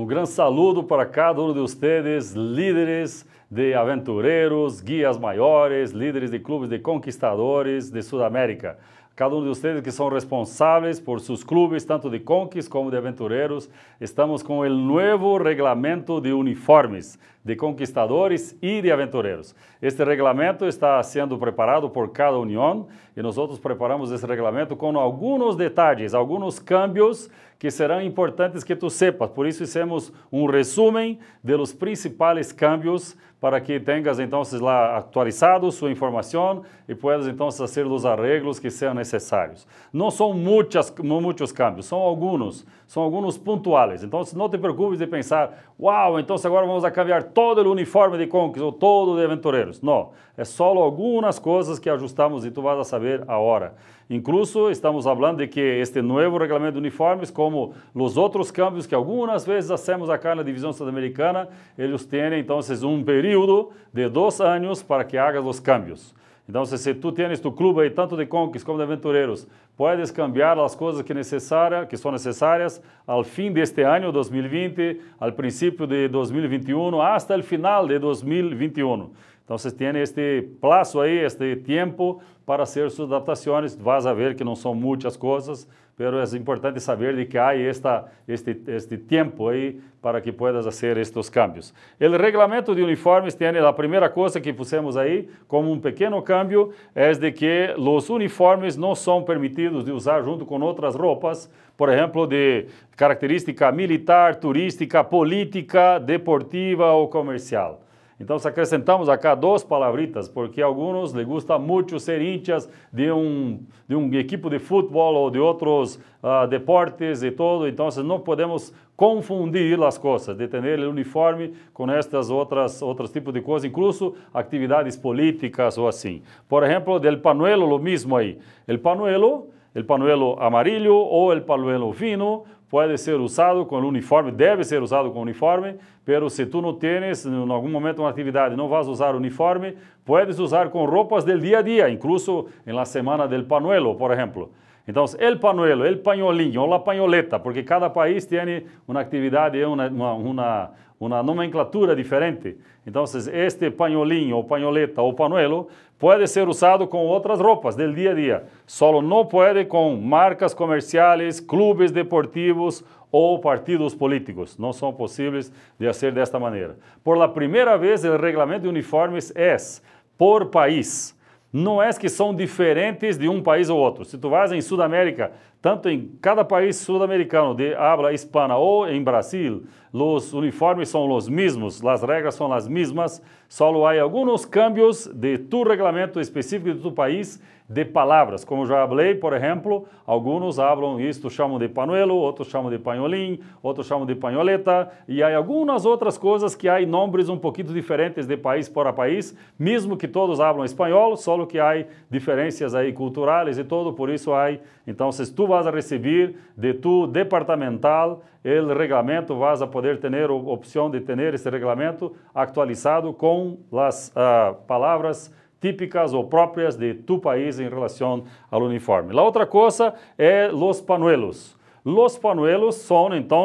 Um grande saludo para cada um de vocês, líderes de aventureiros, guias maiores, líderes de clubes de conquistadores de Sudamérica. Cada um de vocês que são responsáveis por seus clubes, tanto de conquistas como de aventureiros, estamos com o novo regulamento de uniformes de conquistadores e de aventureiros. Este regulamento está sendo preparado por cada união e nós outros preparamos esse regulamento com alguns detalhes, alguns cambios que serão importantes que tu sepas. Por isso fizemos um resumo dos principais cambios para que tenhas então lá atualizado sua informação e puedas então fazer os arreglos que sejam necessários. Não são muitas, muitos cambios, são alguns, são alguns pontuais. Então não te preocupes de pensar, uau, wow, então agora vamos a cambiar todo o uniforme de Conques ou todo de aventureiros. Não, é só algumas coisas que ajustamos e tu vas a saber agora. Incluso estamos falando de que este novo regulamento de uniformes, como os outros cambios que algumas vezes hacemos aqui na divisão sul-americana, eles têm então um período de dois anos para que hagas os cambios. Então se tu tens tu clube aí tanto de conquis como de aventureiros, podes cambiar as coisas que, necesaria, que são necessárias, ao fim deste ano 2020, ao princípio de 2021, até o final de 2021. Então você tem este prazo aí, este tempo para fazer suas adaptações. Vas a ver que não são muitas coisas, mas é importante saber de que há esta, este, este tempo aí para que puedas fazer estes cambios. O regulamento de uniformes tem a primeira coisa que pusemos aí, como um pequeno cambio, é de que os uniformes não são permitidos de usar junto com outras roupas, por exemplo, de característica militar, turística, política, deportiva ou comercial. Então, acrescentamos acá duas palavritas, porque alguns lhe gusta muito ser hinchas de um, de um equipo de futebol ou de outros uh, deportes e tudo. Então, assim, não podemos confundir as coisas, de ter o uniforme com estas outras outros tipos de coisas, incluso atividades políticas ou assim. Por exemplo, del panuelo, o mesmo aí. El panuelo, el panuelo amarillo ou el panuelo fino, pode ser usado com uniforme, deve ser usado com uniforme, pero se tu não tens, em algum momento, uma atividade, não vas usar uniforme, puedes usar com roupas del dia a dia, incluso em la semana del panuelo, por exemplo. Então, el panuelo, el pañolinho, ou la pañoleta, porque cada país tem uma atividade, é uma, uma uma nomenclatura diferente. Então, este pañolinho, ou panholeta, ou panuelo, pode ser usado com outras roupas do dia a dia. Só não pode com marcas comerciais, clubes deportivos ou partidos políticos. Não são possíveis de ser desta maneira. Por la primeira vez, o regulamento de uniformes é por país não é que são diferentes de um país ou outro. Se tu vais em Sudamérica, tanto em cada país sul-americano de habla hispana ou em Brasil, os uniformes são os mesmos, as regras são as mesmas, Solo há alguns cambios de tu regulamento específico de tu país de palavras. Como já falei, por exemplo, alguns falam isto, chamam de panuelo, outros chamam de panholim, outros chamam de panholeta, e há algumas outras coisas que há nomes um pouquinho diferentes de país para país, mesmo que todos falam espanhol, só que há diferenças aí culturais e tudo, por isso há. Então, se tu vas a receber de tu departamental, o regulamento vas a poder ter a opção de ter esse regulamento atualizado com as uh, palavras típicas ou próprias de tu país em relação ao uniforme. A outra coisa é los panuelos. Los panuelos são, então,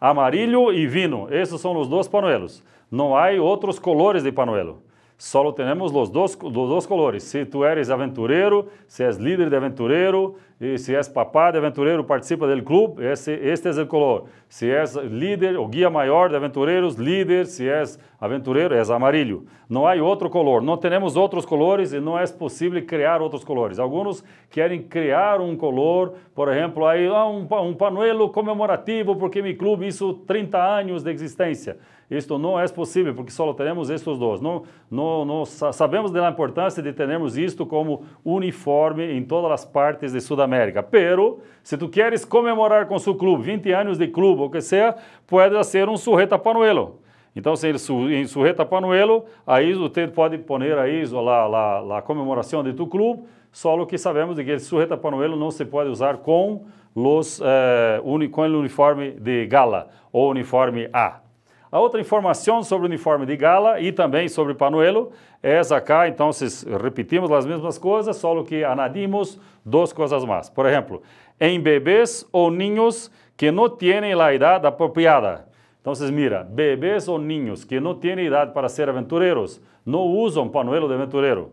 amarillo e vino. Esses são os dois panuelos. Não há outros colores de panuelo solo temos os dois, los colores. Se tu eres aventureiro, se és líder de aventureiro, e se és papá de aventureiro, participa do clube, este é o color. Se és líder o guia maior de aventureiros, líder. Se és aventureiro, és amarelo. Não há outro color. Não temos outros colores e não é possível criar outros colores. Alguns querem criar um color, por exemplo, aí, ah, um, um panuelo comemorativo porque meu clube isso 30 anos de existência. Isto não é possível, porque só teremos estes dois. Não, não, não sabemos da importância de termos isto como uniforme em todas as partes de Sudamérica. Pero, se tu queres comemorar com o seu clube 20 anos de clube, tubo, que sea, pode ser um surreta panuelo. Então, se ele surreta em sujeta panuelo, aí você pode pôr aí lá lá a comemoração de tu clube, só que sabemos é que el sujeta panuelo não se pode usar com, los, eh, uni, com o uniforme de gala ou uniforme A. A outra informação sobre o uniforme de gala e também sobre panuelo é essa cá, então se repetimos as mesmas coisas, só que anadimos duas coisas mais. Por exemplo, em bebês ou ninhos que não têm a idade apropriada. Então vocês mira, bebês ou ninhos que não têm idade para ser aventureiros, não usam panuelo de aventureiro.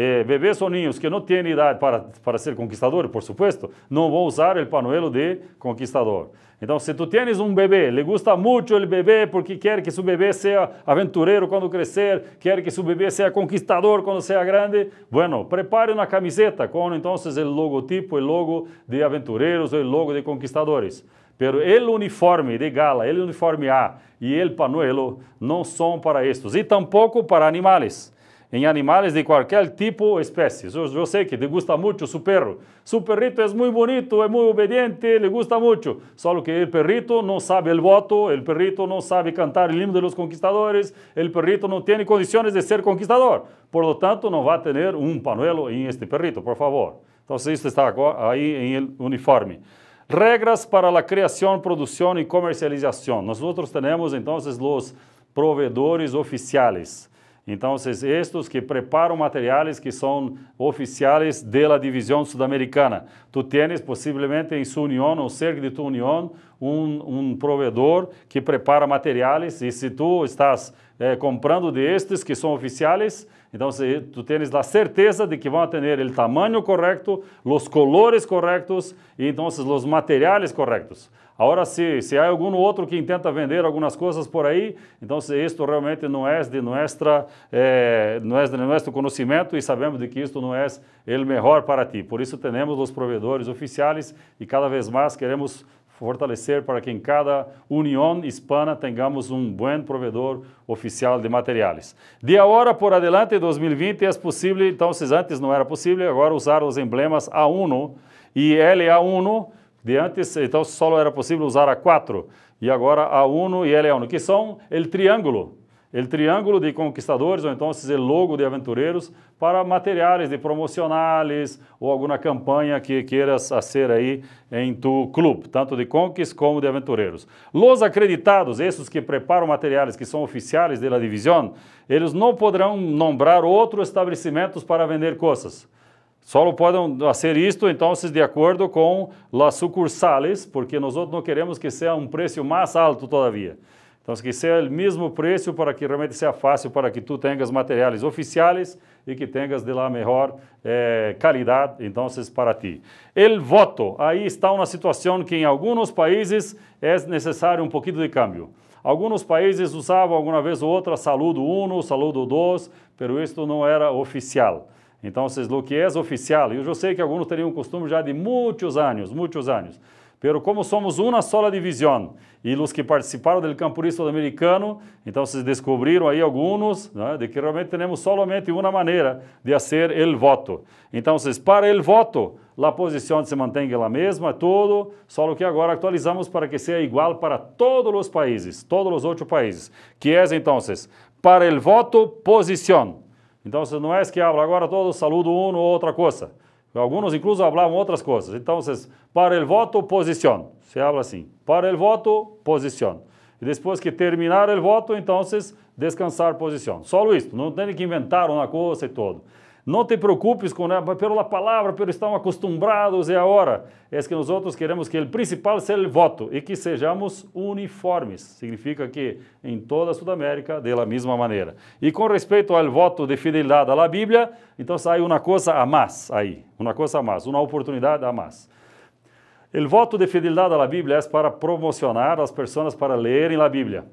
Eh, bebés niños que não têm idade para, para ser conquistadores, por supuesto, não vão usar o panuelo de conquistador. Então, se tu tens um bebê, le gusta muito o bebê porque quer que seu bebê seja aventureiro quando crescer, quer que seu bebê seja conquistador quando seja grande, bueno, prepare uma camiseta com, então, o logotipo, o logo de aventureiros ou o logo de conquistadores. Pero el uniforme de gala, el uniforme A e el panuelo não são para estes, e tampouco para animais. En animales de cualquier tipo, o yo Yo sé que te gusta mucho su perro. Su perrito es muy bonito, es muy obediente, le gusta mucho. Solo que el perrito no sabe el voto, el perrito no sabe cantar el himno de los conquistadores, el perrito no tiene condiciones de ser conquistador. Por lo tanto, no va a tener un panuelo en este perrito, por favor. Entonces, esto está en el uniforme. Regras para la creación, producción y comercialización. Nosotros tenemos entonces los proveedores oficiales. Então, estes que preparam materiais que são oficiais da divisão sudamericana. Tu tens possivelmente em sua união ou cerca de tua união um, um provedor que prepara materiais e se tu estás eh, comprando destes de que são oficiais, então, se tu tens a certeza de que vão ter o tamanho correto, os colores corretos e, então, os materiais corretos. Agora, se, se há algum outro que tenta vender algumas coisas por aí, então isto realmente não é de nossa, eh, não é de nosso conhecimento e sabemos de que isto não é o melhor para ti. Por isso, temos os provedores oficiais e cada vez mais queremos fortalecer para que em cada União Hispana tenhamos um bom provedor oficial de materiais. De agora por adelante, 2020, é possível, então, se antes não era possível, agora usar os emblemas A1 e LA1, de antes, então, só era possível usar A4, e agora A1 e LA1, que são o triângulo, o Triângulo de Conquistadores, ou então El Logo de Aventureiros, para materiais de promocionais ou alguma campanha que queiras fazer aí em tu clube, tanto de Conquist como de Aventureiros. Los acreditados, esses que preparam materiais que são oficiais da divisão, eles não poderão nombrar outros estabelecimentos para vender coisas. Só podem fazer isto, então, de acordo com as sucursales, porque nós não queremos que seja um preço mais alto todavia. Então, que seja o mesmo preço para que realmente seja fácil para que tu tenhas materiais oficiais e que tenhas de lá melhor eh, qualidade, então, para ti. O voto. Aí está uma situação que em alguns países é necessário um pouquinho de câmbio. Alguns países usavam alguma vez ou outra saludo 1, saludo 2, mas isto não era oficial. Então, o que é oficial, e eu já sei que alguns teriam o costume já de muitos anos, muitos anos. Pero como somos uma sola divisão e os que participaram do campeonato americano, então vocês descobriram aí alguns né, de que realmente temos somente uma maneira de fazer o voto. Então vocês para o voto, a posição se mantém a mesma, tudo, só que agora atualizamos para que seja igual para todos os países, todos os outros países, que é então para o voto posição. Então não é que abra agora todo saludo um ou outra coisa. Alguns incluso falavam outras coisas. Então, vocês, para o voto, posição. Se habla assim, para o voto, posição. E depois que terminar o voto, então, descansar posição. Só isso, não tem que inventar uma coisa e tudo. Não te preocupes com pela palavra, pelo estão acostumados e agora. É, é que nós outros queremos que o principal seja o voto e que sejamos uniformes. Significa que em toda a Sudamérica, da mesma maneira. E com respeito ao voto de fidelidade à Bíblia, então sai uma coisa a mais aí, uma coisa a mais, uma oportunidade a mais. O voto de fidelidade à Bíblia é para promocionar as pessoas para lerem a Bíblia,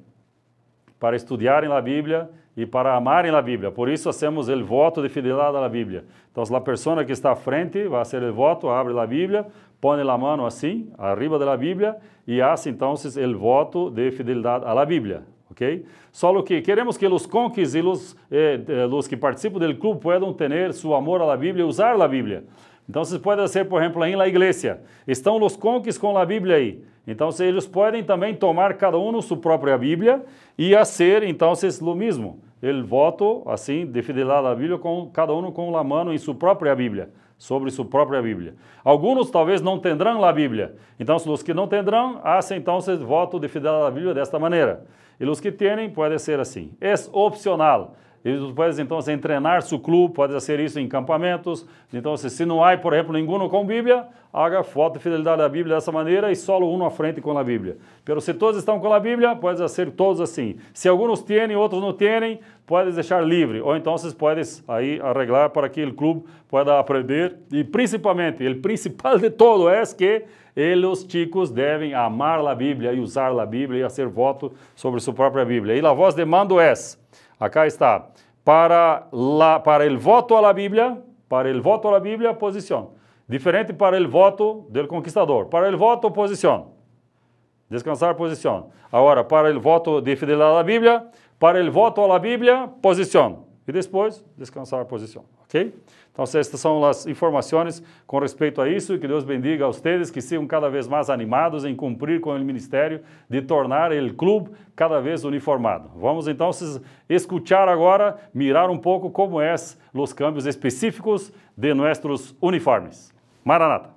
para estudarem a Bíblia e para amarem a Bíblia. Por isso fazemos o voto de fidelidade à Bíblia. Então, a pessoa que está à frente vai fazer o voto, abre a Bíblia, põe a mão assim, arriba da Bíblia, e faz então o voto de fidelidade à Bíblia. Ok? Só que queremos que os conquis e os, eh, eh que participam do clube possam ter seu amor à Bíblia e usar a Bíblia. Então, pode ser, por exemplo, em na igreja. Estão os conquis com a Bíblia aí. Então, eles podem também tomar cada um sua própria Bíblia e fazer, então, o mesmo. Ele voto, assim, de a Bíblia, com, cada um com a mano em sua própria Bíblia, sobre sua própria Bíblia. Alguns talvez não terão a Bíblia, então os que não terão, hacen ah, então voto de fidelar a Bíblia desta maneira. E os que têm, pode ser assim. É opcional. Eles podem, então, treinar seu clube, pode fazer isso em campamentos. Então, se não há, por exemplo, nenhum com Bíblia, haga foto de fidelidade à Bíblia dessa maneira e solo um à frente com a Bíblia. Mas se todos estão com a Bíblia, pode fazer todos assim. Se alguns têm, outros não têm, pode deixar livre. Ou então, vocês podem aí arreglar para que o clube possa aprender. E, principalmente, o principal de todo é que eles, os chicos devem amar a Bíblia e usar a Bíblia e fazer voto sobre sua própria Bíblia. E a voz de mando é Acá está. Para, la, para el voto a la Biblia, para el voto a la Biblia, posición. Diferente para el voto del conquistador. Para el voto, posición. Descansar, posición. Ahora, para el voto de fidelidad a la Biblia, para el voto a la Biblia, posición e depois descansar a posição, ok? Então, essas são as informações com respeito a isso. Que Deus bendiga a vocês, que sejam cada vez mais animados em cumprir com o ministério de tornar o clube cada vez uniformado. Vamos então escutar agora, mirar um pouco como é os cambios específicos de nossos uniformes. Maranata!